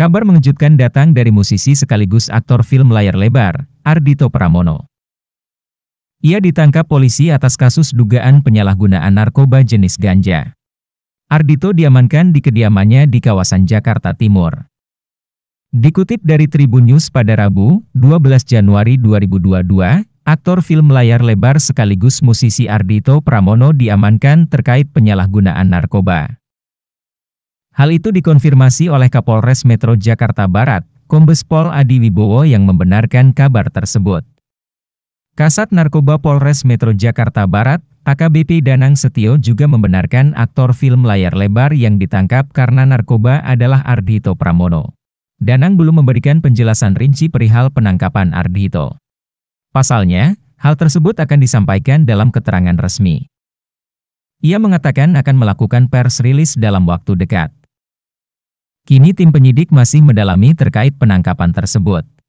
Kabar mengejutkan datang dari musisi sekaligus aktor film layar lebar, Ardito Pramono. Ia ditangkap polisi atas kasus dugaan penyalahgunaan narkoba jenis ganja. Ardito diamankan di kediamannya di kawasan Jakarta Timur. Dikutip dari Tribun News pada Rabu, 12 Januari 2022, aktor film layar lebar sekaligus musisi Ardito Pramono diamankan terkait penyalahgunaan narkoba. Hal itu dikonfirmasi oleh Kapolres Metro Jakarta Barat, Kombes Pol Adi Wibowo yang membenarkan kabar tersebut. Kasat Narkoba Polres Metro Jakarta Barat, AKBP Danang Setio juga membenarkan aktor film layar lebar yang ditangkap karena narkoba adalah Ardhito Pramono. Danang belum memberikan penjelasan rinci perihal penangkapan Ardhito. Pasalnya, hal tersebut akan disampaikan dalam keterangan resmi. Ia mengatakan akan melakukan pers rilis dalam waktu dekat. Kini tim penyidik masih mendalami terkait penangkapan tersebut.